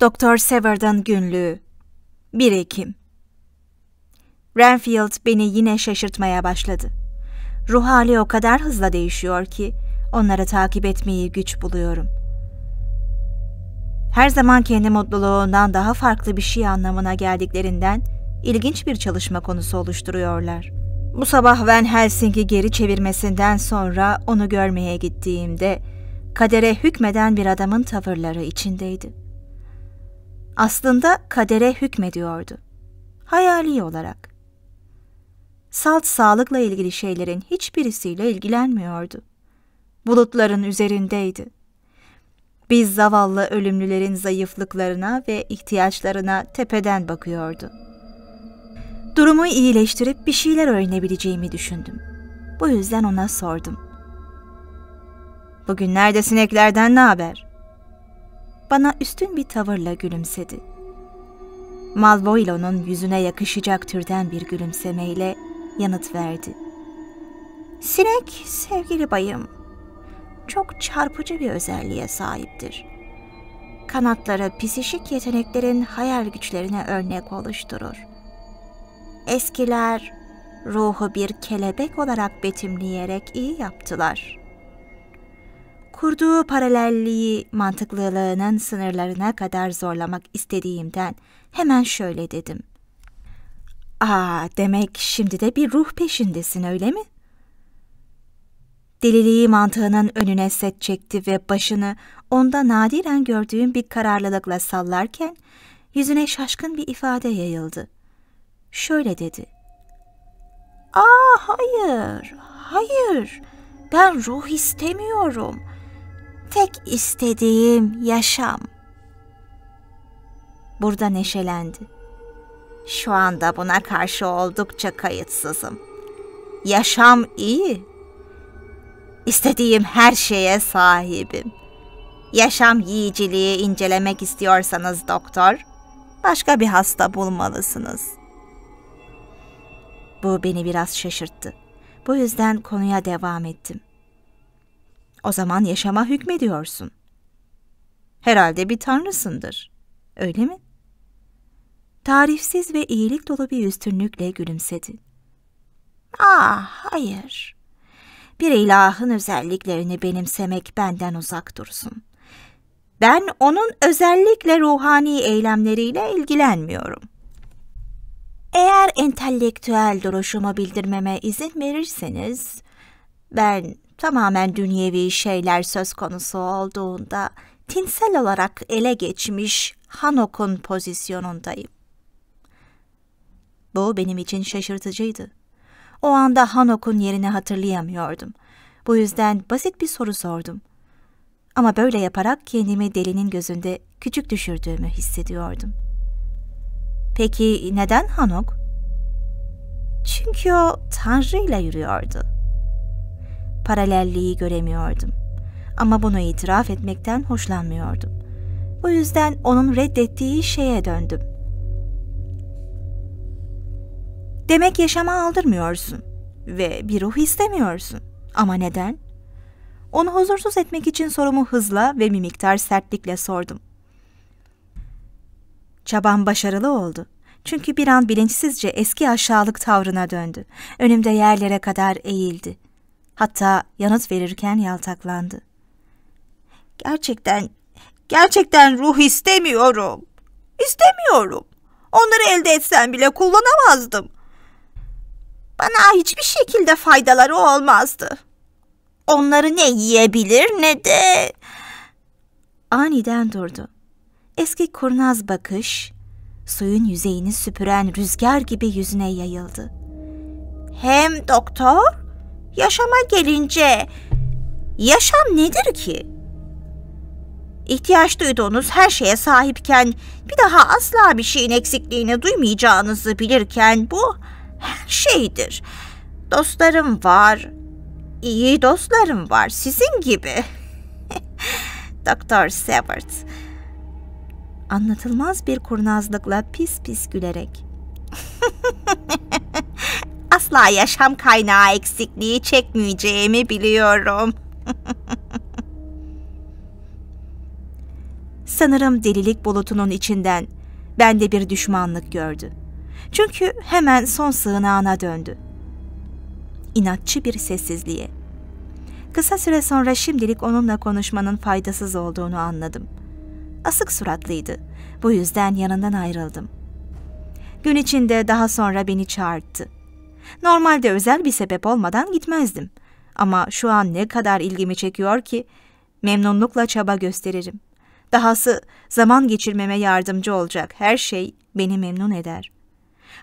Doktor Severd'ın günlüğü 1 Ekim Renfield beni yine şaşırtmaya başladı. Ruh hali o kadar hızla değişiyor ki onları takip etmeyi güç buluyorum. Her zaman kendi mutluluğundan daha farklı bir şey anlamına geldiklerinden ilginç bir çalışma konusu oluşturuyorlar. Bu sabah Van Helsing'i geri çevirmesinden sonra onu görmeye gittiğimde kadere hükmeden bir adamın tavırları içindeydi.'' aslında kadere hükmediyordu. Hayali olarak. Salt sağlıkla ilgili şeylerin hiçbirisiyle ilgilenmiyordu. Bulutların üzerindeydi. Biz zavallı ölümlülerin zayıflıklarına ve ihtiyaçlarına tepeden bakıyordu. Durumu iyileştirip bir şeyler öğrenebileceğimi düşündüm. Bu yüzden ona sordum. Bugünlerde sineklerden ne haber? bana üstün bir tavırla gülümsedi. Malvoilo'nun yüzüne yakışacak türden bir gülümsemeyle yanıt verdi. Sinek, sevgili bayım, çok çarpıcı bir özelliğe sahiptir. Kanatları pisişik yeteneklerin hayal güçlerine örnek oluşturur. Eskiler ruhu bir kelebek olarak betimleyerek iyi yaptılar kurduğu paralelliği mantıklılığının sınırlarına kadar zorlamak istediğimden hemen şöyle dedim. Aa, demek şimdi de bir ruh peşindesin öyle mi? Deliliği mantığının önüne set çekti ve başını onda nadiren gördüğüm bir kararlılıkla sallarken yüzüne şaşkın bir ifade yayıldı. Şöyle dedi. Aa hayır, hayır. Ben ruh istemiyorum. Tek istediğim yaşam. Burada neşelendi. Şu anda buna karşı oldukça kayıtsızım. Yaşam iyi. İstediğim her şeye sahibim. Yaşam yiyiciliği incelemek istiyorsanız doktor, başka bir hasta bulmalısınız. Bu beni biraz şaşırttı. Bu yüzden konuya devam ettim. O zaman yaşama hükmediyorsun. Herhalde bir tanrısındır. Öyle mi? Tarifsiz ve iyilik dolu bir üstünlükle gülümsedi. Ah, hayır. Bir ilahın özelliklerini benimsemek benden uzak dursun. Ben onun özellikle ruhani eylemleriyle ilgilenmiyorum. Eğer entelektüel duruşumu bildirmeme izin verirseniz ben tamamen dünyevi şeyler söz konusu olduğunda tinsel olarak ele geçmiş Hanok'un pozisyonundayım. Bu benim için şaşırtıcıydı. O anda Hanok'un yerini hatırlayamıyordum. Bu yüzden basit bir soru sordum. Ama böyle yaparak kendimi delinin gözünde küçük düşürdüğümü hissediyordum. Peki neden Hanok? Çünkü o Tanrı'yla yürüyordu.'' paralelliği göremiyordum. Ama bunu itiraf etmekten hoşlanmıyordum. Bu yüzden onun reddettiği şeye döndüm. Demek yaşama aldırmıyorsun ve bir ruh istemiyorsun. Ama neden? Onu huzursuz etmek için sorumu hızla ve bir miktar sertlikle sordum. Çabam başarılı oldu. Çünkü bir an bilinçsizce eski aşağılık tavrına döndü. Önümde yerlere kadar eğildi. Hatta yanıt verirken yaltaklandı. Gerçekten, gerçekten ruh istemiyorum. İstemiyorum. Onları elde etsem bile kullanamazdım. Bana hiçbir şekilde faydaları olmazdı. Onları ne yiyebilir ne de... Aniden durdu. Eski kurnaz bakış, suyun yüzeyini süpüren rüzgar gibi yüzüne yayıldı. Hem doktor Yaşama gelince yaşam nedir ki? İhtiyaç duyduğunuz her şeye sahipken bir daha asla bir şeyin eksikliğini duymayacağınızı bilirken bu her şeydir. Dostlarım var. iyi dostlarım var sizin gibi. Doktor Severt. Anlatılmaz bir kurnazlıkla pis pis gülerek. asla yaşam kaynağı eksikliği çekmeyeceğimi biliyorum. Sanırım delilik bulutunun içinden bende bir düşmanlık gördü. Çünkü hemen son sığınağına döndü. İnatçı bir sessizliğe. Kısa süre sonra şimdilik onunla konuşmanın faydasız olduğunu anladım. Asık suratlıydı. Bu yüzden yanından ayrıldım. Gün içinde daha sonra beni çağırdı. Normalde özel bir sebep olmadan gitmezdim. Ama şu an ne kadar ilgimi çekiyor ki memnunlukla çaba gösteririm. Dahası zaman geçirmeme yardımcı olacak her şey beni memnun eder.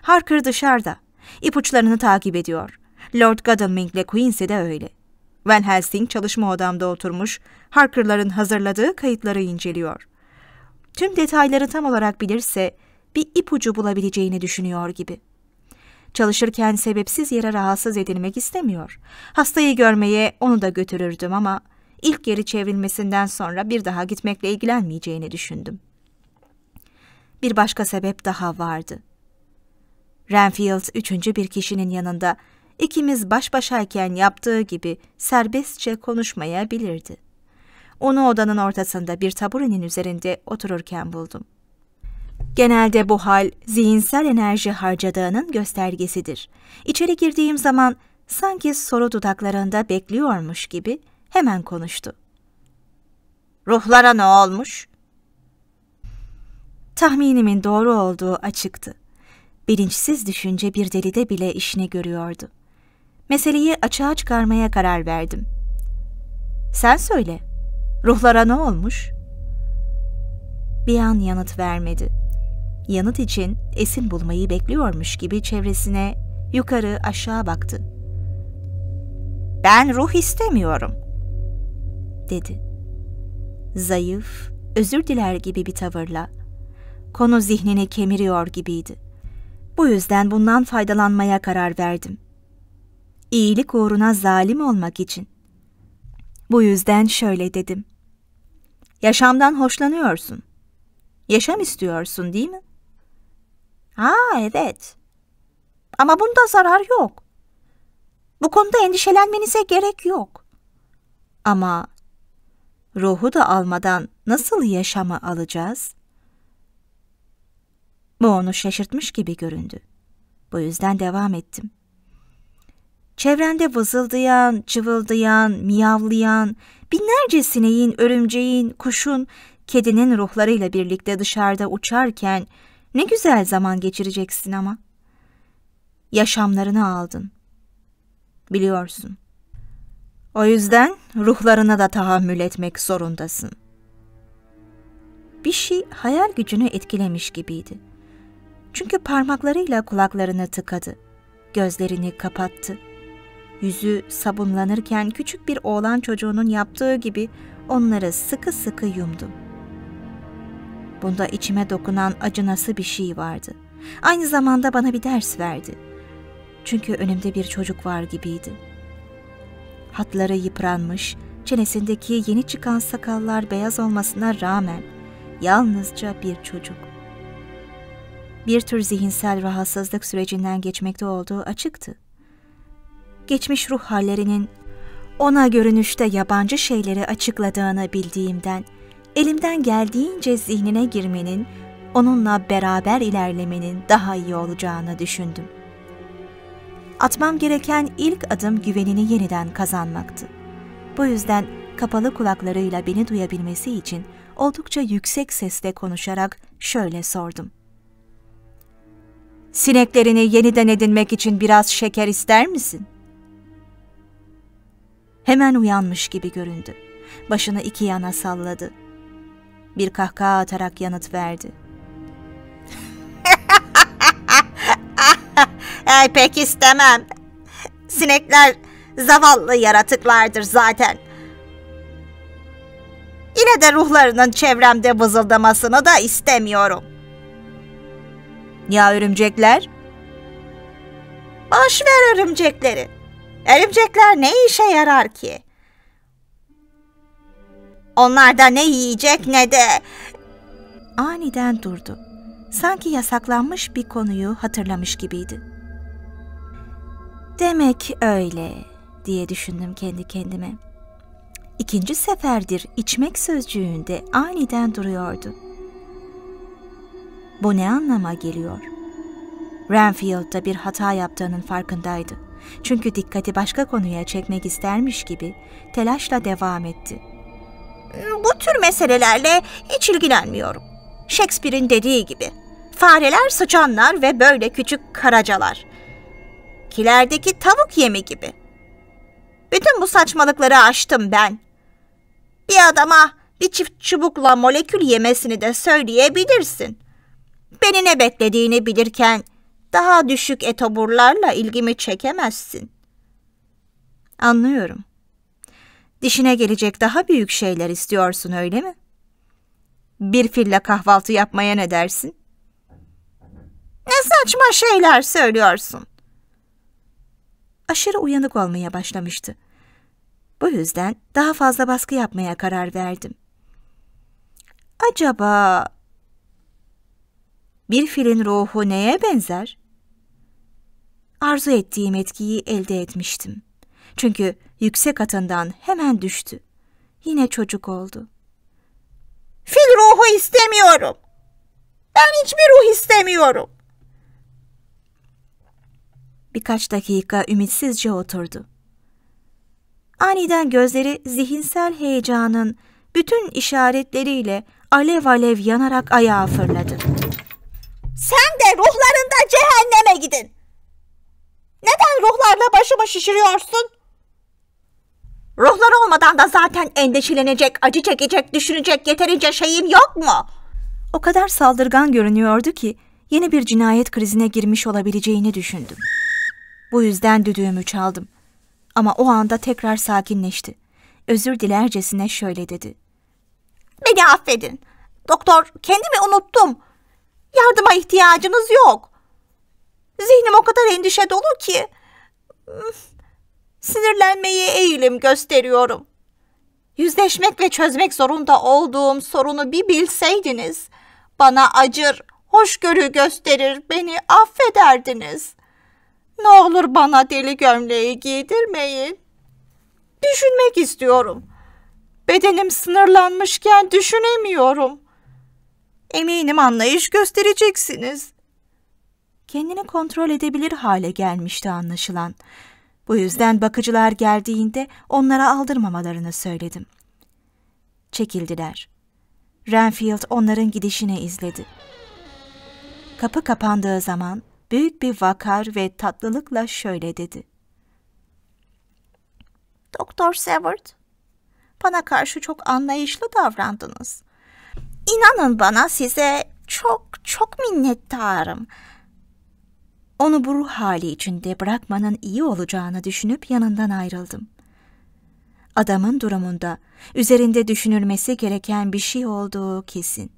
Harker dışarıda. ipuçlarını takip ediyor. Lord Godalming ile Quincy de öyle. Van Helsing çalışma odamda oturmuş, Harker'ların hazırladığı kayıtları inceliyor. Tüm detayları tam olarak bilirse bir ipucu bulabileceğini düşünüyor gibi. Çalışırken sebepsiz yere rahatsız edilmek istemiyor. Hastayı görmeye onu da götürürdüm ama ilk geri çevrilmesinden sonra bir daha gitmekle ilgilenmeyeceğini düşündüm. Bir başka sebep daha vardı. Renfield üçüncü bir kişinin yanında ikimiz baş başayken yaptığı gibi serbestçe konuşmayabilirdi. Onu odanın ortasında bir taburenin üzerinde otururken buldum. Genelde bu hal zihinsel enerji harcadığının göstergesidir. İçeri girdiğim zaman sanki soru dudaklarında bekliyormuş gibi hemen konuştu. Ruhlara ne olmuş? Tahminimin doğru olduğu açıktı. Bilinçsiz düşünce bir delide bile işini görüyordu. Meseleyi açığa çıkarmaya karar verdim. Sen söyle, ruhlara ne olmuş? Bir an yanıt vermedi.'' yanıt için esin bulmayı bekliyormuş gibi çevresine yukarı aşağı baktı. Ben ruh istemiyorum, dedi. Zayıf, özür diler gibi bir tavırla. Konu zihnini kemiriyor gibiydi. Bu yüzden bundan faydalanmaya karar verdim. İyilik uğruna zalim olmak için. Bu yüzden şöyle dedim. Yaşamdan hoşlanıyorsun. Yaşam istiyorsun değil mi? Aa evet. Ama bunda zarar yok. Bu konuda endişelenmenize gerek yok. Ama ruhu da almadan nasıl yaşamı alacağız? Bu onu şaşırtmış gibi göründü. Bu yüzden devam ettim. Çevrende vızıldayan, cıvıldayan, miyavlayan, binlerce sineğin, örümceğin, kuşun, kedinin ruhlarıyla birlikte dışarıda uçarken ne güzel zaman geçireceksin ama. Yaşamlarını aldın. Biliyorsun. O yüzden ruhlarına da tahammül etmek zorundasın. Bir şey hayal gücünü etkilemiş gibiydi. Çünkü parmaklarıyla kulaklarını tıkadı. Gözlerini kapattı. Yüzü sabunlanırken küçük bir oğlan çocuğunun yaptığı gibi onları sıkı sıkı yumdu bunda içime dokunan acınası bir şey vardı. Aynı zamanda bana bir ders verdi. Çünkü önümde bir çocuk var gibiydi. Hatları yıpranmış, çenesindeki yeni çıkan sakallar beyaz olmasına rağmen yalnızca bir çocuk. Bir tür zihinsel rahatsızlık sürecinden geçmekte olduğu açıktı. Geçmiş ruh hallerinin ona görünüşte yabancı şeyleri açıkladığını bildiğimden elimden geldiğince zihnine girmenin, onunla beraber ilerlemenin daha iyi olacağını düşündüm. Atmam gereken ilk adım güvenini yeniden kazanmaktı. Bu yüzden kapalı kulaklarıyla beni duyabilmesi için oldukça yüksek sesle konuşarak şöyle sordum. Sineklerini yeniden edinmek için biraz şeker ister misin? Hemen uyanmış gibi göründü. Başını iki yana salladı bir kahkaha atarak yanıt verdi. Ay pek istemem. Sinekler zavallı yaratıklardır zaten. Yine de ruhlarının çevremde vızıldamasını da istemiyorum. Ya örümcekler? Boş ver örümcekleri. Örümcekler ne işe yarar ki? Onlar da ne yiyecek ne de... Aniden durdu. Sanki yasaklanmış bir konuyu hatırlamış gibiydi. Demek öyle diye düşündüm kendi kendime. İkinci seferdir içmek sözcüğünde aniden duruyordu. Bu ne anlama geliyor? Renfield'da bir hata yaptığının farkındaydı. Çünkü dikkati başka konuya çekmek istermiş gibi telaşla devam etti. Bu tür meselelerle hiç ilgilenmiyorum. Shakespeare'in dediği gibi. Fareler sıçanlar ve böyle küçük karacalar. Kilerdeki tavuk yemi gibi. Bütün bu saçmalıkları aştım ben. Bir adama bir çift çubukla molekül yemesini de söyleyebilirsin. Beni ne beklediğini bilirken daha düşük etoburlarla ilgimi çekemezsin. Anlıyorum.'' Dişine gelecek daha büyük şeyler istiyorsun öyle mi? Bir fille kahvaltı yapmaya ne dersin? Ne saçma şeyler söylüyorsun. Aşırı uyanık olmaya başlamıştı. Bu yüzden daha fazla baskı yapmaya karar verdim. Acaba bir filin ruhu neye benzer? Arzu ettiğim etkiyi elde etmiştim. Çünkü yüksek atından hemen düştü. Yine çocuk oldu. Fil ruhu istemiyorum. Ben hiçbir ruh istemiyorum. Birkaç dakika ümitsizce oturdu. Aniden gözleri zihinsel heyecanın bütün işaretleriyle alev alev yanarak ayağa fırladı. Sen de ruhlarında cehenneme gidin. Neden ruhlarla başımı şişiriyorsun? Ruhları olmadan da zaten endişelenecek, acı çekecek, düşünecek yeterince şeyim yok mu? O kadar saldırgan görünüyordu ki yeni bir cinayet krizine girmiş olabileceğini düşündüm. Bu yüzden düdüğümü çaldım. Ama o anda tekrar sakinleşti. Özür dilercesine şöyle dedi. Beni affedin. Doktor, kendimi unuttum. Yardıma ihtiyacınız yok. Zihnim o kadar endişe dolu ki sinirlenmeye eğilim gösteriyorum. Yüzleşmek ve çözmek zorunda olduğum sorunu bir bilseydiniz, bana acır, hoşgörü gösterir, beni affederdiniz. Ne olur bana deli gömleği giydirmeyin. Düşünmek istiyorum. Bedenim sınırlanmışken düşünemiyorum. Eminim anlayış göstereceksiniz. Kendini kontrol edebilir hale gelmişti anlaşılan bu yüzden bakıcılar geldiğinde onlara aldırmamalarını söyledim. Çekildiler. Renfield onların gidişini izledi. Kapı kapandığı zaman büyük bir vakar ve tatlılıkla şöyle dedi. Doktor Severt, bana karşı çok anlayışlı davrandınız. İnanın bana size çok çok minnettarım. Onu bu ruh hali içinde bırakmanın iyi olacağını düşünüp yanından ayrıldım. Adamın durumunda üzerinde düşünülmesi gereken bir şey olduğu kesin.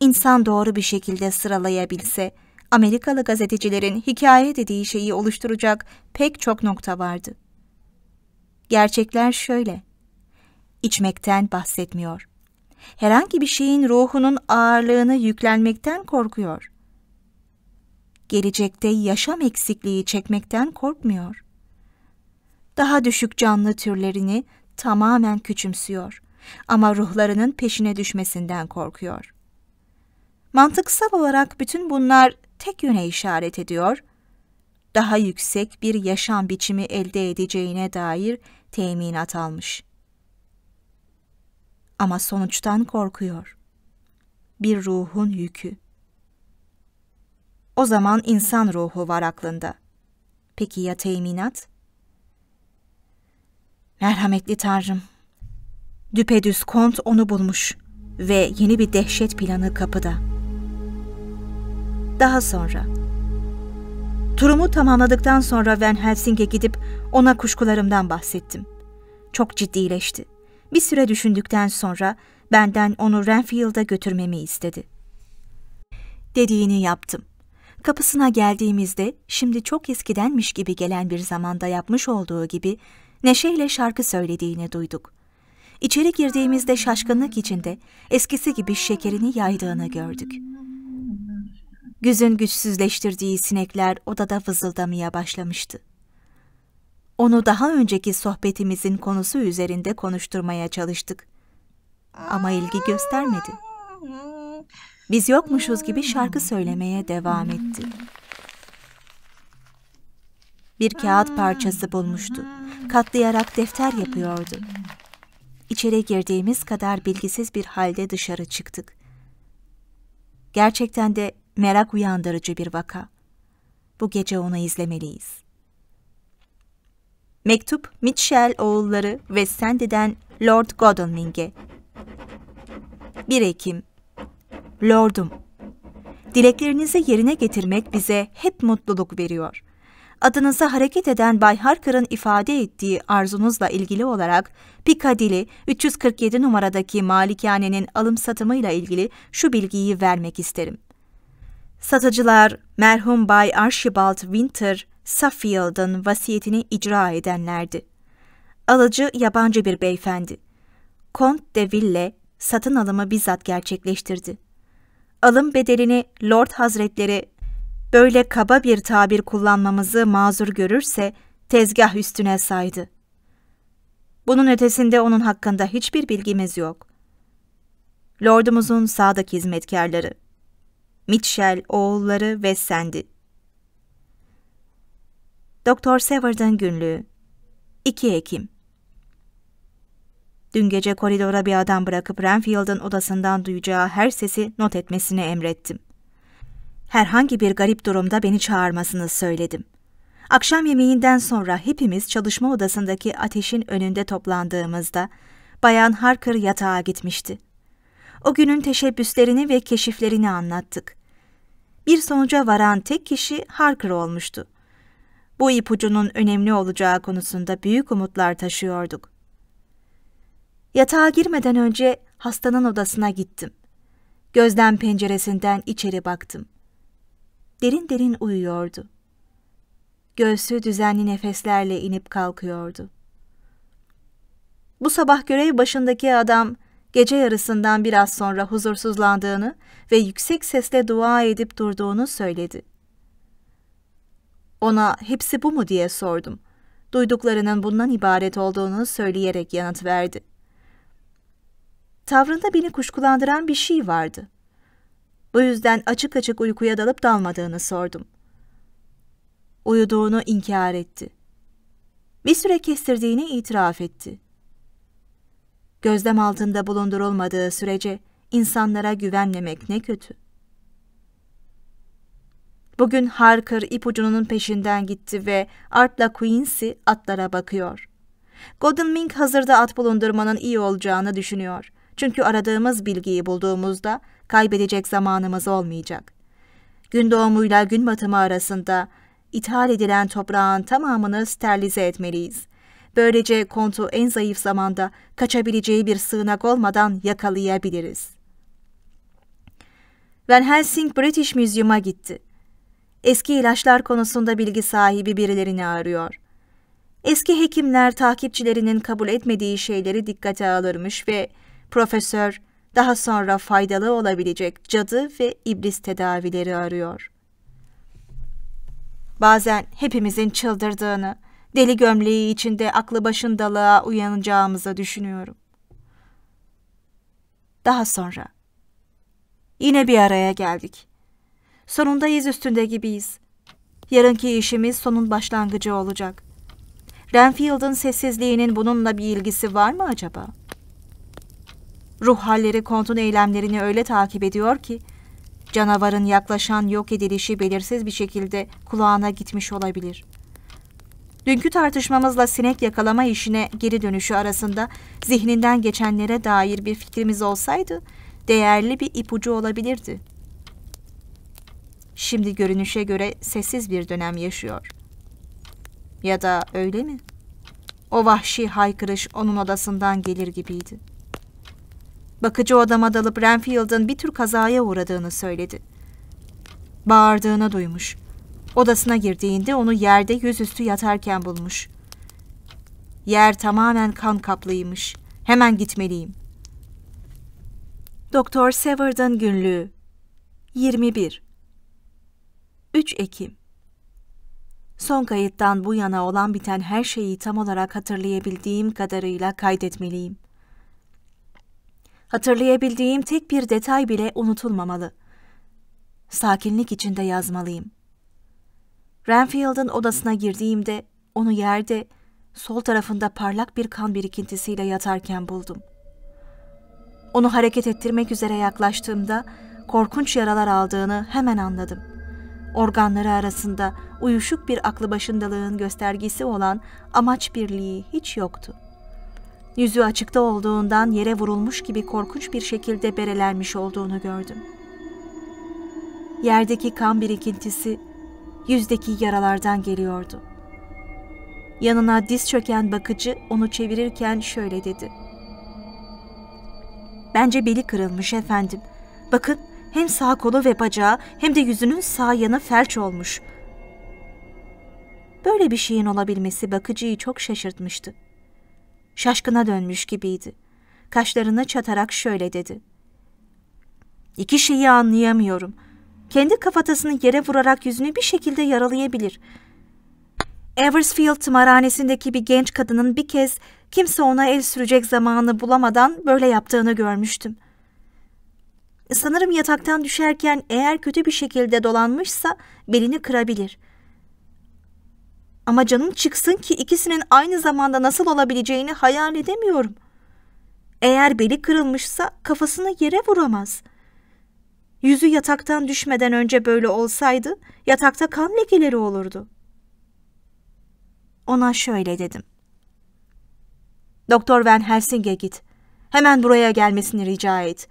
İnsan doğru bir şekilde sıralayabilse, Amerikalı gazetecilerin hikaye dediği şeyi oluşturacak pek çok nokta vardı. Gerçekler şöyle. İçmekten bahsetmiyor. Herhangi bir şeyin ruhunun ağırlığını yüklenmekten korkuyor gelecekte yaşam eksikliği çekmekten korkmuyor. Daha düşük canlı türlerini tamamen küçümsüyor ama ruhlarının peşine düşmesinden korkuyor. Mantıksal olarak bütün bunlar tek yöne işaret ediyor. Daha yüksek bir yaşam biçimi elde edeceğine dair teminat almış. Ama sonuçtan korkuyor. Bir ruhun yükü o zaman insan ruhu var aklında. Peki ya teminat? Merhametli Tanrım. Düpedüz Kont onu bulmuş ve yeni bir dehşet planı kapıda. Daha sonra Turumu tamamladıktan sonra Van Helsing'e gidip ona kuşkularımdan bahsettim. Çok ciddileşti. Bir süre düşündükten sonra benden onu Renfield'a götürmemi istedi. Dediğini yaptım. Kapısına geldiğimizde şimdi çok eskidenmiş gibi gelen bir zamanda yapmış olduğu gibi neşeyle şarkı söylediğini duyduk. İçeri girdiğimizde şaşkınlık içinde eskisi gibi şekerini yaydığını gördük. Güzün güçsüzleştirdiği sinekler odada vızıldamaya başlamıştı. Onu daha önceki sohbetimizin konusu üzerinde konuşturmaya çalıştık. Ama ilgi göstermedi. Biz yokmuşuz gibi şarkı söylemeye devam etti. Bir kağıt parçası bulmuştu. Katlayarak defter yapıyordu. İçeri girdiğimiz kadar bilgisiz bir halde dışarı çıktık. Gerçekten de merak uyandırıcı bir vaka. Bu gece onu izlemeliyiz. Mektup Mitchell oğulları ve Sandy'den Lord Godalming'e. 1 Ekim Lordum, dileklerinizi yerine getirmek bize hep mutluluk veriyor. Adınıza hareket eden Bay Harker'ın ifade ettiği arzunuzla ilgili olarak Piccadilly 347 numaradaki malikanenin alım satımıyla ilgili şu bilgiyi vermek isterim. Satıcılar merhum Bay Archibald Winter Suffield'ın vasiyetini icra edenlerdi. Alıcı yabancı bir beyefendi. Kont de Ville satın alımı bizzat gerçekleştirdi alım bedelini Lord Hazretleri böyle kaba bir tabir kullanmamızı mazur görürse tezgah üstüne saydı. Bunun ötesinde onun hakkında hiçbir bilgimiz yok. Lordumuzun sağdaki hizmetkarları, Mitchell oğulları ve Sandy. Doktor Sevard'ın günlüğü 2 Ekim dün gece koridora bir adam bırakıp Renfield'ın odasından duyacağı her sesi not etmesini emrettim. Herhangi bir garip durumda beni çağırmasını söyledim. Akşam yemeğinden sonra hepimiz çalışma odasındaki ateşin önünde toplandığımızda Bayan Harker yatağa gitmişti. O günün teşebbüslerini ve keşiflerini anlattık. Bir sonuca varan tek kişi Harker olmuştu. Bu ipucunun önemli olacağı konusunda büyük umutlar taşıyorduk. Yatağa girmeden önce hastanın odasına gittim. Gözden penceresinden içeri baktım. Derin derin uyuyordu. Göğsü düzenli nefeslerle inip kalkıyordu. Bu sabah görev başındaki adam gece yarısından biraz sonra huzursuzlandığını ve yüksek sesle dua edip durduğunu söyledi. Ona hepsi bu mu diye sordum. Duyduklarının bundan ibaret olduğunu söyleyerek yanıt verdi.'' Tavrında beni kuşkulandıran bir şey vardı. Bu yüzden açık açık uykuya dalıp dalmadığını sordum. Uyuduğunu inkar etti. Bir süre kestirdiğini itiraf etti. Gözlem altında bulundurulmadığı sürece insanlara güvenmemek ne kötü. Bugün Harker ipucunun peşinden gitti ve Art'la Quincy atlara bakıyor. Golden Mink hazırda at bulundurmanın iyi olacağını düşünüyor. Çünkü aradığımız bilgiyi bulduğumuzda kaybedecek zamanımız olmayacak. Gün doğumuyla gün batımı arasında ithal edilen toprağın tamamını sterilize etmeliyiz. Böylece kontu en zayıf zamanda kaçabileceği bir sığınak olmadan yakalayabiliriz. Van Helsing British Museum'a gitti. Eski ilaçlar konusunda bilgi sahibi birilerini arıyor. Eski hekimler takipçilerinin kabul etmediği şeyleri dikkate alırmış ve Profesör daha sonra faydalı olabilecek cadı ve iblis tedavileri arıyor. Bazen hepimizin çıldırdığını, deli gömleği içinde aklı başındalığa uyanacağımızı düşünüyorum. Daha sonra yine bir araya geldik. Sonunda Sonundayız üstünde gibiyiz. Yarınki işimiz sonun başlangıcı olacak. Renfield'ın sessizliğinin bununla bir ilgisi var mı acaba?'' Ruh halleri kontun eylemlerini öyle takip ediyor ki, canavarın yaklaşan yok edilişi belirsiz bir şekilde kulağına gitmiş olabilir. Dünkü tartışmamızla sinek yakalama işine geri dönüşü arasında zihninden geçenlere dair bir fikrimiz olsaydı, değerli bir ipucu olabilirdi. Şimdi görünüşe göre sessiz bir dönem yaşıyor. Ya da öyle mi? O vahşi haykırış onun odasından gelir gibiydi.'' Bakıcı odama dalıp Renfield'ın bir tür kazaya uğradığını söyledi. Bağırdığını duymuş. Odasına girdiğinde onu yerde yüzüstü yatarken bulmuş. Yer tamamen kan kaplıymış. Hemen gitmeliyim. Doktor Severd'ın günlüğü 21 3 Ekim Son kayıttan bu yana olan biten her şeyi tam olarak hatırlayabildiğim kadarıyla kaydetmeliyim. Hatırlayabildiğim tek bir detay bile unutulmamalı. Sakinlik içinde yazmalıyım. Renfield'ın odasına girdiğimde onu yerde, sol tarafında parlak bir kan birikintisiyle yatarken buldum. Onu hareket ettirmek üzere yaklaştığımda korkunç yaralar aldığını hemen anladım. Organları arasında uyuşuk bir aklı başındalığın göstergesi olan amaç birliği hiç yoktu. Yüzü açıkta olduğundan yere vurulmuş gibi korkunç bir şekilde berelenmiş olduğunu gördüm. Yerdeki kan birikintisi yüzdeki yaralardan geliyordu. Yanına diz çöken bakıcı onu çevirirken şöyle dedi. Bence beli kırılmış efendim. Bakın hem sağ kolu ve bacağı hem de yüzünün sağ yanı felç olmuş. Böyle bir şeyin olabilmesi bakıcıyı çok şaşırtmıştı. Şaşkına dönmüş gibiydi. Kaşlarını çatarak şöyle dedi. İki şeyi anlayamıyorum. Kendi kafatasını yere vurarak yüzünü bir şekilde yaralayabilir. Eversfield tımarhanesindeki bir genç kadının bir kez kimse ona el sürecek zamanı bulamadan böyle yaptığını görmüştüm. Sanırım yataktan düşerken eğer kötü bir şekilde dolanmışsa belini kırabilir.'' Ama canım çıksın ki ikisinin aynı zamanda nasıl olabileceğini hayal edemiyorum. Eğer beli kırılmışsa kafasını yere vuramaz. Yüzü yataktan düşmeden önce böyle olsaydı yatakta kan lekeleri olurdu. Ona şöyle dedim. Doktor Van Helsing'e git. Hemen buraya gelmesini rica et.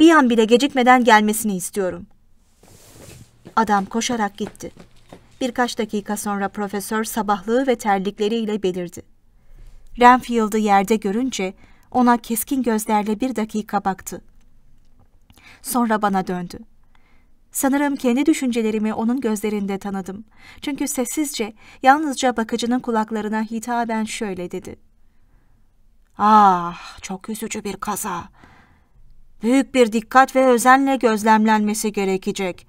Bir an bile gecikmeden gelmesini istiyorum. Adam koşarak gitti. Birkaç dakika sonra profesör sabahlığı ve terlikleriyle belirdi. Renfield'ı yerde görünce ona keskin gözlerle bir dakika baktı. Sonra bana döndü. Sanırım kendi düşüncelerimi onun gözlerinde tanıdım. Çünkü sessizce, yalnızca bakıcının kulaklarına hitaben şöyle dedi. Ah, çok üzücü bir kaza. Büyük bir dikkat ve özenle gözlemlenmesi gerekecek.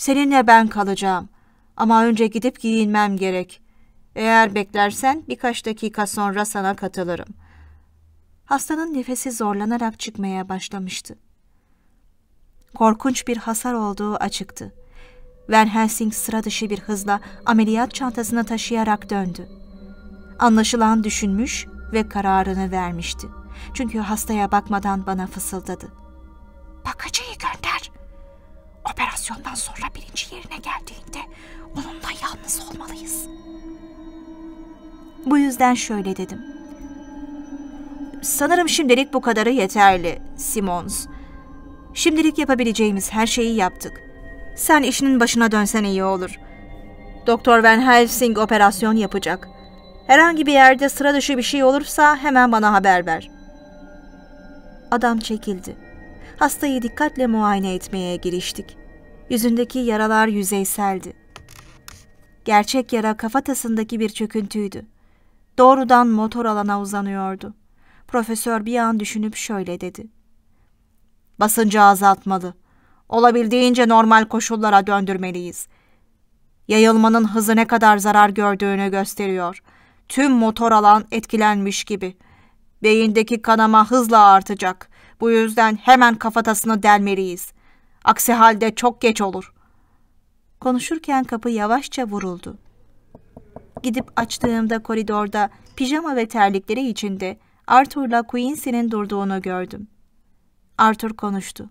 Seninle ben kalacağım. Ama önce gidip giyinmem gerek. Eğer beklersen birkaç dakika sonra sana katılırım. Hastanın nefesi zorlanarak çıkmaya başlamıştı. Korkunç bir hasar olduğu açıktı. Van Helsing sıra dışı bir hızla ameliyat çantasını taşıyarak döndü. Anlaşılan düşünmüş ve kararını vermişti. Çünkü hastaya bakmadan bana fısıldadı. Bakacıyı gönder. Operasyondan sonra birinci yerine geldiğinde onunla yalnız olmalıyız. Bu yüzden şöyle dedim. Sanırım şimdilik bu kadarı yeterli, Simons. Şimdilik yapabileceğimiz her şeyi yaptık. Sen işinin başına dönsen iyi olur. Doktor Van Helsing operasyon yapacak. Herhangi bir yerde sıra dışı bir şey olursa hemen bana haber ver. Adam çekildi. Hastayı dikkatle muayene etmeye giriştik. Yüzündeki yaralar yüzeyseldi. Gerçek yara kafatasındaki bir çöküntüydü. Doğrudan motor alana uzanıyordu. Profesör bir an düşünüp şöyle dedi. Basıncı azaltmalı. Olabildiğince normal koşullara döndürmeliyiz. Yayılmanın hızı ne kadar zarar gördüğünü gösteriyor. Tüm motor alan etkilenmiş gibi. Beyindeki kanama hızla artacak. Bu yüzden hemen kafatasını delmeliyiz. Aksi halde çok geç olur. Konuşurken kapı yavaşça vuruldu. Gidip açtığımda koridorda pijama ve terlikleri içinde Arthur'la Quincy'nin durduğunu gördüm. Arthur konuştu.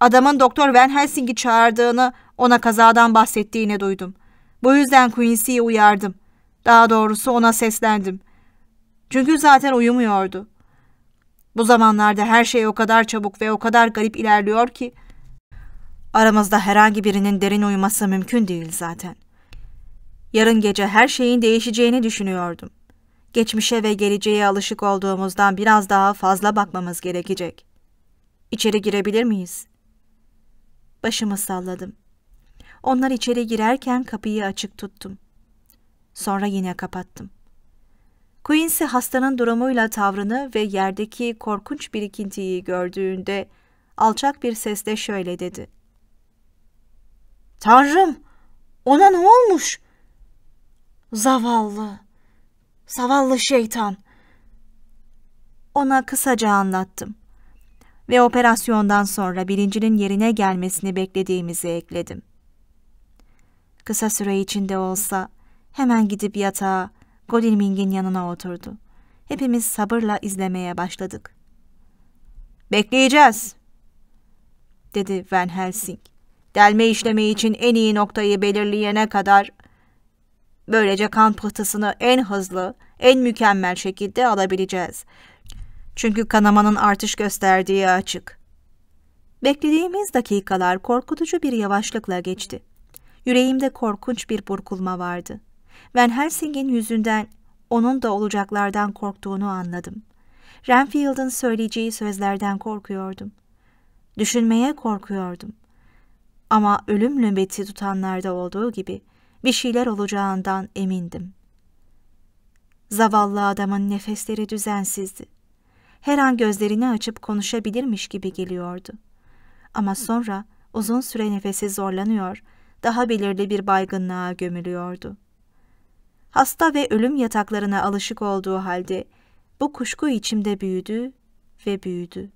Adamın Doktor Van Helsing'i çağırdığını, ona kazadan bahsettiğini duydum. Bu yüzden Quincy'yi uyardım. Daha doğrusu ona seslendim. Çünkü zaten uyumuyordu. Bu zamanlarda her şey o kadar çabuk ve o kadar garip ilerliyor ki aramızda herhangi birinin derin uyuması mümkün değil zaten. Yarın gece her şeyin değişeceğini düşünüyordum. Geçmişe ve geleceğe alışık olduğumuzdan biraz daha fazla bakmamız gerekecek. İçeri girebilir miyiz? Başımı salladım. Onlar içeri girerken kapıyı açık tuttum. Sonra yine kapattım. Quincy hastanın durumuyla tavrını ve yerdeki korkunç birikintiyi gördüğünde alçak bir sesle şöyle dedi. Tanrım! Ona ne olmuş? Zavallı! Zavallı şeytan! Ona kısaca anlattım ve operasyondan sonra bilincinin yerine gelmesini beklediğimizi ekledim. Kısa süre içinde olsa hemen gidip yatağa Godilming'in yanına oturdu. Hepimiz sabırla izlemeye başladık. Bekleyeceğiz, dedi Van Helsing. Delme işlemi için en iyi noktayı belirleyene kadar böylece kan pıhtısını en hızlı, en mükemmel şekilde alabileceğiz. Çünkü kanamanın artış gösterdiği açık. Beklediğimiz dakikalar korkutucu bir yavaşlıkla geçti. Yüreğimde korkunç bir burkulma vardı.'' Van Helsing'in yüzünden onun da olacaklardan korktuğunu anladım. Renfield'ın söyleyeceği sözlerden korkuyordum. Düşünmeye korkuyordum. Ama ölüm nöbeti tutanlarda olduğu gibi bir şeyler olacağından emindim. Zavallı adamın nefesleri düzensizdi. Her an gözlerini açıp konuşabilirmiş gibi geliyordu. Ama sonra uzun süre nefesi zorlanıyor, daha belirli bir baygınlığa gömülüyordu.'' hasta ve ölüm yataklarına alışık olduğu halde bu kuşku içimde büyüdü ve büyüdü.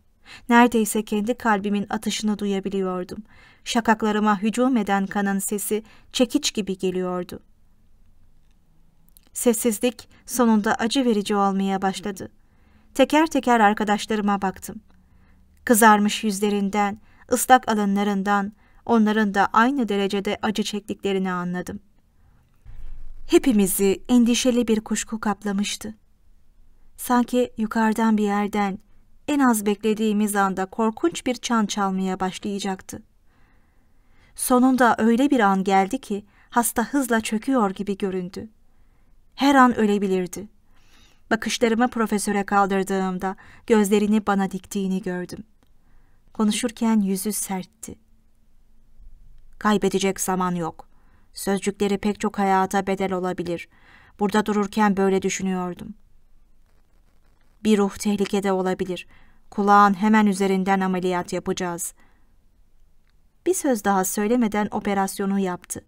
Neredeyse kendi kalbimin atışını duyabiliyordum. Şakaklarıma hücum eden kanın sesi çekiç gibi geliyordu. Sessizlik sonunda acı verici olmaya başladı. Teker teker arkadaşlarıma baktım. Kızarmış yüzlerinden, ıslak alınlarından, onların da aynı derecede acı çektiklerini anladım. Hepimizi endişeli bir kuşku kaplamıştı. Sanki yukarıdan bir yerden en az beklediğimiz anda korkunç bir çan çalmaya başlayacaktı. Sonunda öyle bir an geldi ki hasta hızla çöküyor gibi göründü. Her an ölebilirdi. Bakışlarımı profesöre kaldırdığımda gözlerini bana diktiğini gördüm. Konuşurken yüzü sertti. Kaybedecek zaman yok. Sözcükleri pek çok hayata bedel olabilir. Burada dururken böyle düşünüyordum. Bir ruh tehlikede olabilir. Kulağın hemen üzerinden ameliyat yapacağız. Bir söz daha söylemeden operasyonu yaptı.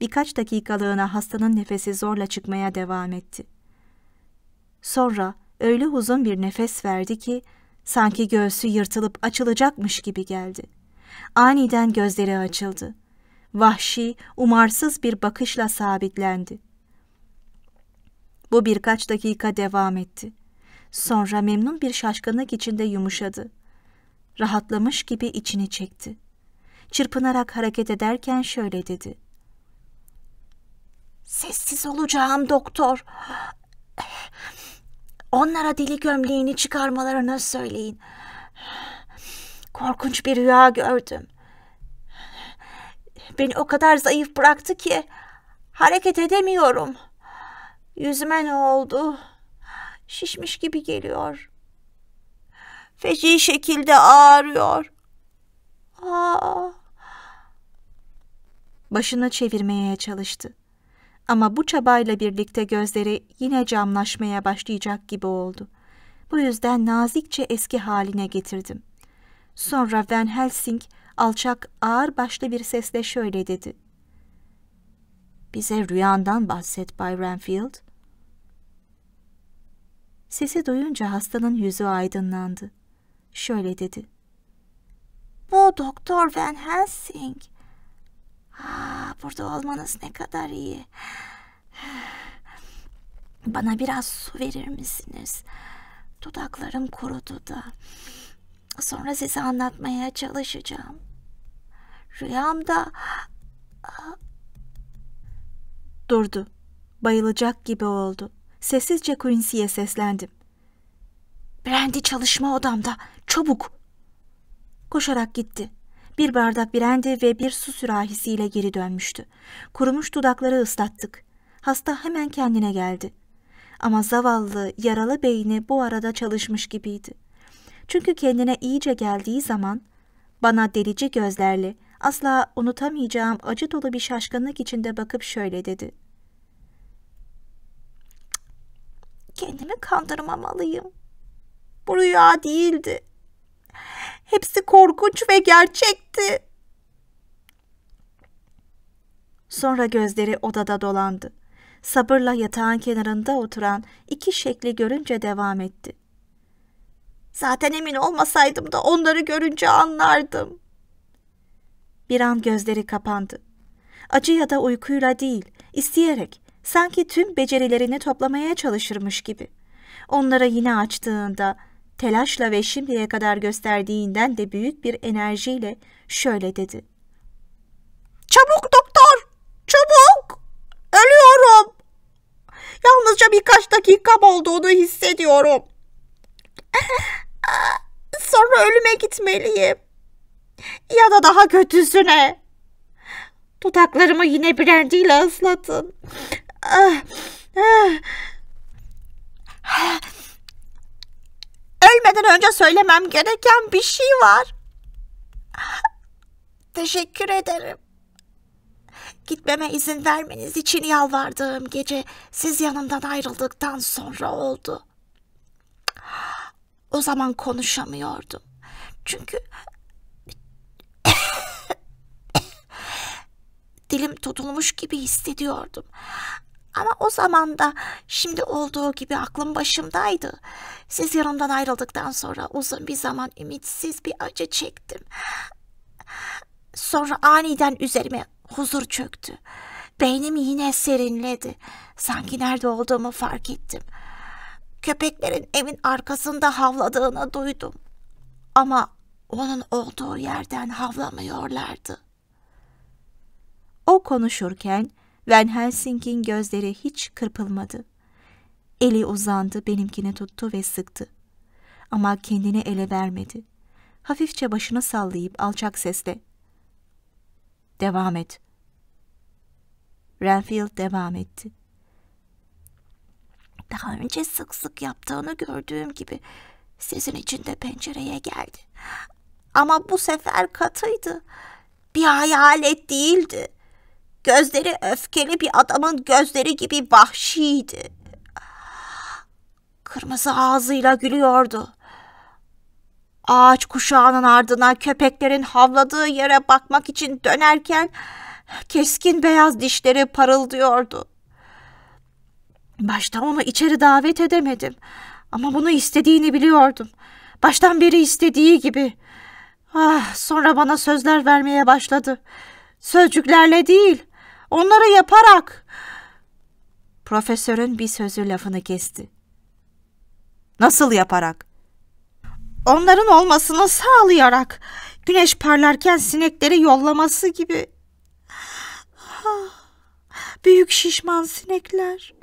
Birkaç dakikalığına hastanın nefesi zorla çıkmaya devam etti. Sonra öyle uzun bir nefes verdi ki sanki göğsü yırtılıp açılacakmış gibi geldi. Aniden gözleri açıldı vahşi, umarsız bir bakışla sabitlendi. Bu birkaç dakika devam etti. Sonra memnun bir şaşkınlık içinde yumuşadı. Rahatlamış gibi içini çekti. Çırpınarak hareket ederken şöyle dedi. Sessiz olacağım doktor. Onlara dili gömleğini çıkarmalarını söyleyin. Korkunç bir rüya gördüm. Beni o kadar zayıf bıraktı ki hareket edemiyorum. Yüzüme ne oldu? Şişmiş gibi geliyor. Feci şekilde ağrıyor. Aa. Başını çevirmeye çalıştı. Ama bu çabayla birlikte gözleri yine camlaşmaya başlayacak gibi oldu. Bu yüzden nazikçe eski haline getirdim. Sonra Van Helsing alçak ağır başlı bir sesle şöyle dedi. Bize rüyandan bahset Bay Renfield. Sesi duyunca hastanın yüzü aydınlandı. Şöyle dedi. Bu Doktor Van Helsing. Aa, ah, burada olmanız ne kadar iyi. Bana biraz su verir misiniz? Dudaklarım kurudu da. Sonra size anlatmaya çalışacağım. Rüyamda... Durdu. Bayılacak gibi oldu. Sessizce Quincy'ye seslendim. Brandy çalışma odamda. Çabuk. Koşarak gitti. Bir bardak brandy ve bir su sürahisiyle geri dönmüştü. Kurumuş dudakları ıslattık. Hasta hemen kendine geldi. Ama zavallı, yaralı beyni bu arada çalışmış gibiydi. Çünkü kendine iyice geldiği zaman bana delici gözlerle asla unutamayacağım acı dolu bir şaşkınlık içinde bakıp şöyle dedi. Kendimi kandırmamalıyım. Bu rüya değildi. Hepsi korkunç ve gerçekti. Sonra gözleri odada dolandı. Sabırla yatağın kenarında oturan iki şekli görünce devam etti. Zaten emin olmasaydım da onları görünce anlardım. Bir an gözleri kapandı. Acı ya da uykuyla değil, isteyerek, sanki tüm becerilerini toplamaya çalışırmış gibi. Onlara yine açtığında, telaşla ve şimdiye kadar gösterdiğinden de büyük bir enerjiyle şöyle dedi. Çabuk doktor! Çabuk! Ölüyorum! Yalnızca birkaç dakikam olduğunu hissediyorum. Sonra ölüme gitmeliyim. Ya da daha kötüsü ne? Dudaklarımı yine brandiyle ıslatın. Ah, ah. Ölmeden önce söylemem gereken bir şey var. Teşekkür ederim. Gitmeme izin vermeniz için yalvardığım gece siz yanımdan ayrıldıktan sonra oldu. O zaman konuşamıyordum. Çünkü dilim tutulmuş gibi hissediyordum. Ama o zaman da şimdi olduğu gibi aklım başımdaydı. Siz yanımdan ayrıldıktan sonra uzun bir zaman ümitsiz bir acı çektim. Sonra aniden üzerime huzur çöktü. Beynim yine serinledi. Sanki nerede olduğumu fark ettim. Köpeklerin evin arkasında havladığını duydum. Ama onun olduğu yerden havlamıyorlardı konuşurken Van Helsing'in gözleri hiç kırpılmadı. Eli uzandı, benimkini tuttu ve sıktı. Ama kendini ele vermedi. Hafifçe başını sallayıp alçak sesle. Devam et. Renfield devam etti. Daha önce sık sık yaptığını gördüğüm gibi sizin için de pencereye geldi. Ama bu sefer katıydı. Bir hayalet değildi. Gözleri öfkeli bir adamın gözleri gibi vahşiydi. Kırmızı ağzıyla gülüyordu. Ağaç kuşağının ardına köpeklerin havladığı yere bakmak için dönerken keskin beyaz dişleri parıldıyordu. Başta onu içeri davet edemedim ama bunu istediğini biliyordum. Baştan beri istediği gibi. Ah, sonra bana sözler vermeye başladı. Sözcüklerle değil, Onları yaparak. Profesörün bir sözü lafını kesti. Nasıl yaparak? Onların olmasını sağlayarak. Güneş parlarken sinekleri yollaması gibi. Büyük şişman sinekler.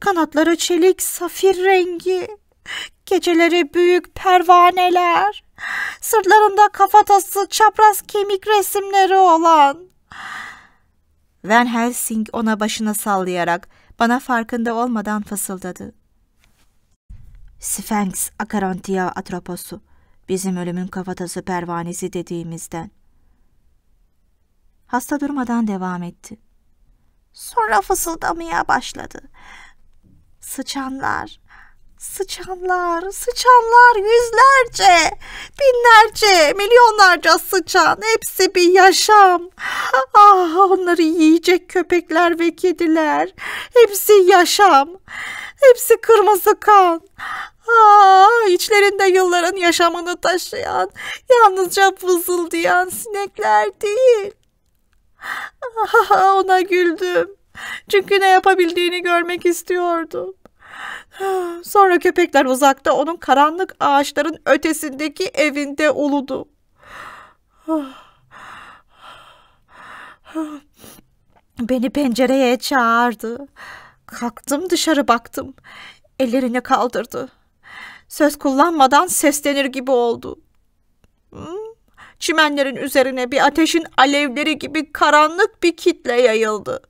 Kanatları çelik safir rengi. Geceleri büyük pervaneler. Sırtlarında kafatası çapraz kemik resimleri olan. Van Helsing ona başını sallayarak bana farkında olmadan fısıldadı. Sphinx Akarontia atroposu, bizim ölümün kafatası pervanesi dediğimizden. Hasta durmadan devam etti. Sonra fısıldamaya başladı. Sıçanlar, Sıçanlar, sıçanlar yüzlerce, binlerce, milyonlarca sıçan. Hepsi bir yaşam. Ah onları yiyecek köpekler ve kediler. Hepsi yaşam. Hepsi kırmızı kan. Ah, içlerinde yılların yaşamını taşıyan, yalnızca fısıldayan sinekler değil. Ah, ona güldüm. Çünkü ne yapabildiğini görmek istiyordum. Sonra köpekler uzakta onun karanlık ağaçların ötesindeki evinde uludu. Beni pencereye çağırdı. Kalktım dışarı baktım. Ellerini kaldırdı. Söz kullanmadan seslenir gibi oldu. Hmm, çimenlerin üzerine bir ateşin alevleri gibi karanlık bir kitle yayıldı.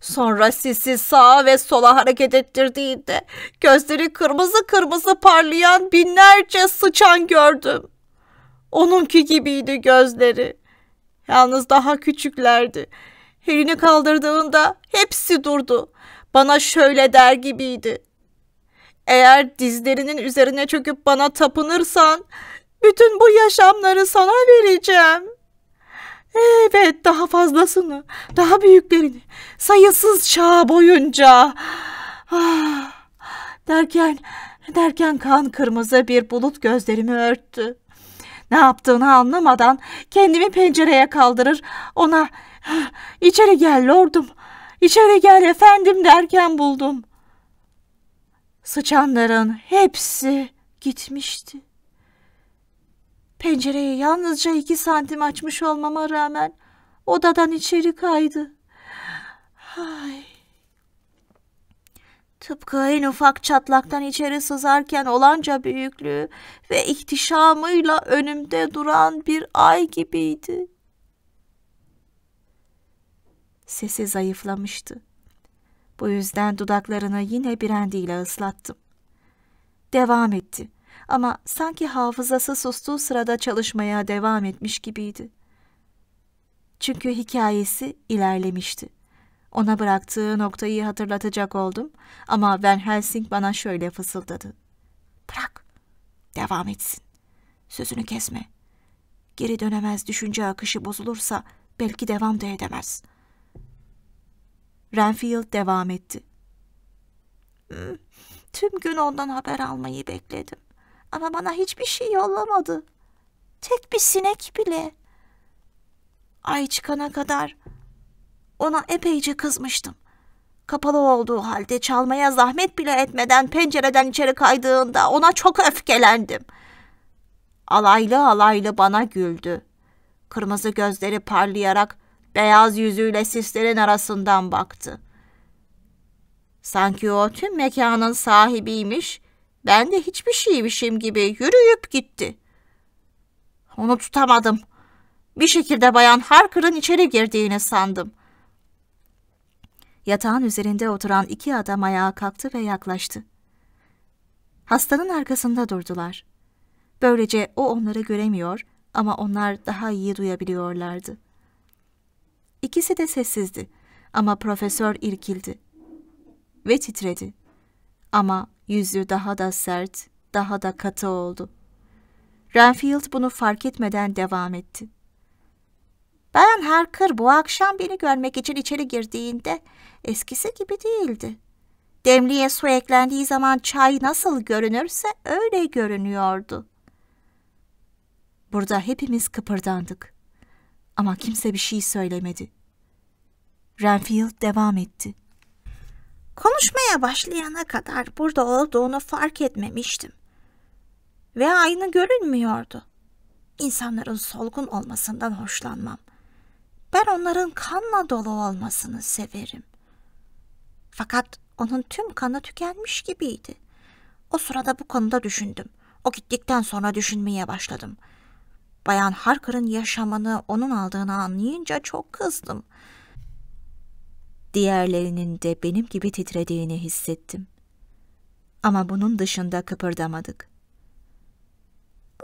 Sonra sisi sağa ve sola hareket ettirdiğinde gözleri kırmızı kırmızı parlayan binlerce sıçan gördüm. Onunki gibiydi gözleri. Yalnız daha küçüklerdi. Elini kaldırdığında hepsi durdu. Bana şöyle der gibiydi. Eğer dizlerinin üzerine çöküp bana tapınırsan bütün bu yaşamları sana vereceğim.'' Evet daha fazlasını, daha büyüklerini, sayısız çağ boyunca. Ah, derken, derken kan kırmızı bir bulut gözlerimi örttü. Ne yaptığını anlamadan kendimi pencereye kaldırır, ona içeri gel lordum, içeri gel efendim derken buldum. Sıçanların hepsi gitmişti. Pencereyi yalnızca iki santim açmış olmama rağmen odadan içeri kaydı. Ay. Tıpkı en ufak çatlaktan içeri sızarken olanca büyüklüğü ve ihtişamıyla önümde duran bir ay gibiydi. Sesi zayıflamıştı. Bu yüzden dudaklarını yine brandiyle ıslattım. Devam etti ama sanki hafızası sustuğu sırada çalışmaya devam etmiş gibiydi. Çünkü hikayesi ilerlemişti. Ona bıraktığı noktayı hatırlatacak oldum ama Van Helsing bana şöyle fısıldadı. Bırak, devam etsin. Sözünü kesme. Geri dönemez düşünce akışı bozulursa belki devam da edemez. Renfield devam etti. Tüm gün ondan haber almayı bekledim. Ama bana hiçbir şey yollamadı. Tek bir sinek bile. Ay çıkana kadar ona epeyce kızmıştım. Kapalı olduğu halde çalmaya zahmet bile etmeden pencereden içeri kaydığında ona çok öfkelendim. Alaylı alaylı bana güldü. Kırmızı gözleri parlayarak beyaz yüzüyle sislerin arasından baktı. Sanki o tüm mekanın sahibiymiş.'' Ben de hiçbir şeymişim gibi yürüyüp gitti. Onu tutamadım. Bir şekilde bayan Harker'ın içeri girdiğini sandım. Yatağın üzerinde oturan iki adam ayağa kalktı ve yaklaştı. Hastanın arkasında durdular. Böylece o onları göremiyor ama onlar daha iyi duyabiliyorlardı. İkisi de sessizdi ama profesör irkildi ve titredi. Ama Yüzü daha da sert, daha da katı oldu. Renfield bunu fark etmeden devam etti. Ben Harker bu akşam beni görmek için içeri girdiğinde eskisi gibi değildi. Demliğe su eklendiği zaman çay nasıl görünürse öyle görünüyordu. Burada hepimiz kıpırdandık. Ama kimse bir şey söylemedi. Renfield devam etti. Konuşmaya başlayana kadar burada olduğunu fark etmemiştim. Ve aynı görünmüyordu. İnsanların solgun olmasından hoşlanmam. Ben onların kanla dolu olmasını severim. Fakat onun tüm kanı tükenmiş gibiydi. O sırada bu konuda düşündüm. O gittikten sonra düşünmeye başladım. Bayan Harker'ın yaşamını onun aldığını anlayınca çok kızdım.'' diğerlerinin de benim gibi titrediğini hissettim. Ama bunun dışında kıpırdamadık.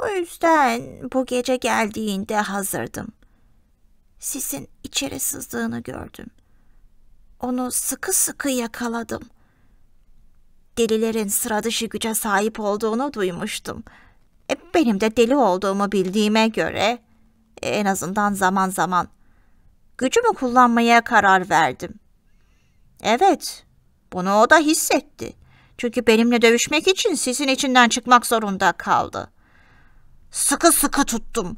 Bu yüzden bu gece geldiğinde hazırdım. Sisin içeri sızdığını gördüm. Onu sıkı sıkı yakaladım. Delilerin sıradışı güce sahip olduğunu duymuştum. E, benim de deli olduğumu bildiğime göre e, en azından zaman zaman gücümü kullanmaya karar verdim. Evet, bunu o da hissetti. Çünkü benimle dövüşmek için sisin içinden çıkmak zorunda kaldı. Sıkı sıkı tuttum.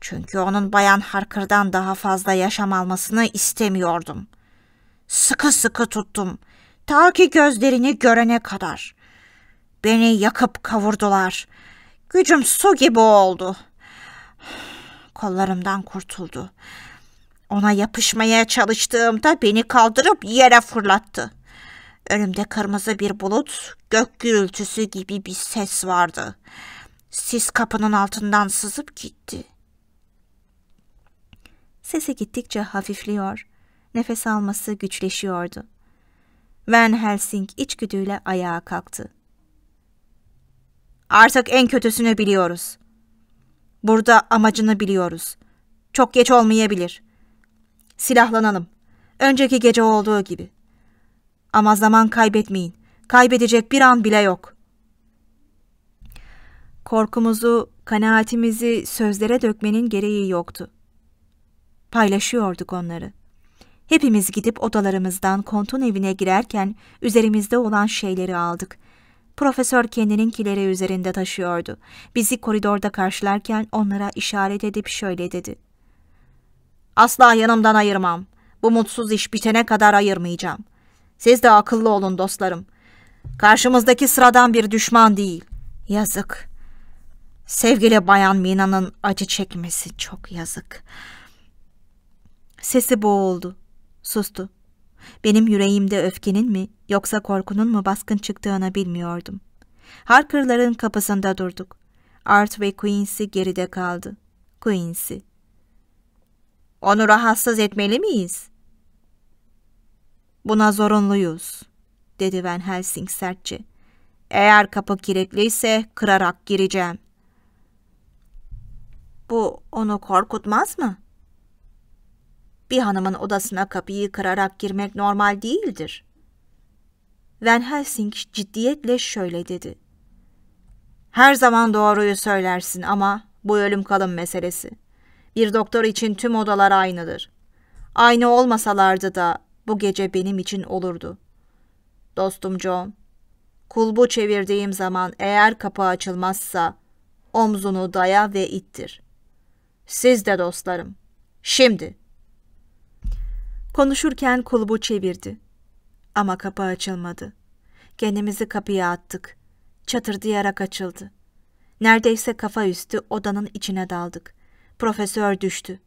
Çünkü onun Bayan Harker'dan daha fazla yaşam almasını istemiyordum. Sıkı sıkı tuttum. Ta ki gözlerini görene kadar. Beni yakıp kavurdular. Gücüm su gibi oldu. Kollarımdan kurtuldu. Ona yapışmaya çalıştığımda beni kaldırıp yere fırlattı. Önümde kırmızı bir bulut, gök gürültüsü gibi bir ses vardı. Sis kapının altından sızıp gitti. Sesi gittikçe hafifliyor. Nefes alması güçleşiyordu. Van Helsing içgüdüyle ayağa kalktı. Artık en kötüsünü biliyoruz. Burada amacını biliyoruz. Çok geç olmayabilir. Silahlanalım. Önceki gece olduğu gibi. Ama zaman kaybetmeyin. Kaybedecek bir an bile yok. Korkumuzu, kanaatimizi sözlere dökmenin gereği yoktu. Paylaşıyorduk onları. Hepimiz gidip odalarımızdan kontun evine girerken üzerimizde olan şeyleri aldık. Profesör kendininkileri üzerinde taşıyordu. Bizi koridorda karşılarken onlara işaret edip şöyle dedi. Asla yanımdan ayırmam. Bu mutsuz iş bitene kadar ayırmayacağım. Siz de akıllı olun dostlarım. Karşımızdaki sıradan bir düşman değil. Yazık. Sevgili Bayan Mina'nın acı çekmesi çok yazık. Sesi boğuldu. Sustu. Benim yüreğimde öfkenin mi yoksa korkunun mu baskın çıktığını bilmiyordum. Harker'ların kapısında durduk. Art ve Quincy geride kaldı. Quincy. Onu rahatsız etmeli miyiz? Buna zorunluyuz, dedi Van Helsing sertçe. Eğer kapı kilitliyse kırarak gireceğim. Bu onu korkutmaz mı? Bir hanımın odasına kapıyı kırarak girmek normal değildir. Van Helsing ciddiyetle şöyle dedi. Her zaman doğruyu söylersin ama bu ölüm kalım meselesi. Bir doktor için tüm odalar aynıdır. Aynı olmasalardı da bu gece benim için olurdu. Dostum John, kulbu çevirdiğim zaman eğer kapı açılmazsa omzunu daya ve ittir. Siz de dostlarım. Şimdi. Konuşurken kulbu çevirdi. Ama kapı açılmadı. Kendimizi kapıya attık. Çatırdayarak açıldı. Neredeyse kafa üstü odanın içine daldık. Profesör düştü.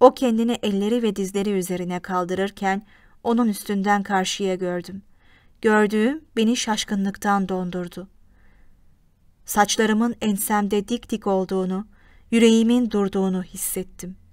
O kendini elleri ve dizleri üzerine kaldırırken onun üstünden karşıya gördüm. Gördüğüm beni şaşkınlıktan dondurdu. Saçlarımın ensemde dik dik olduğunu, yüreğimin durduğunu hissettim.''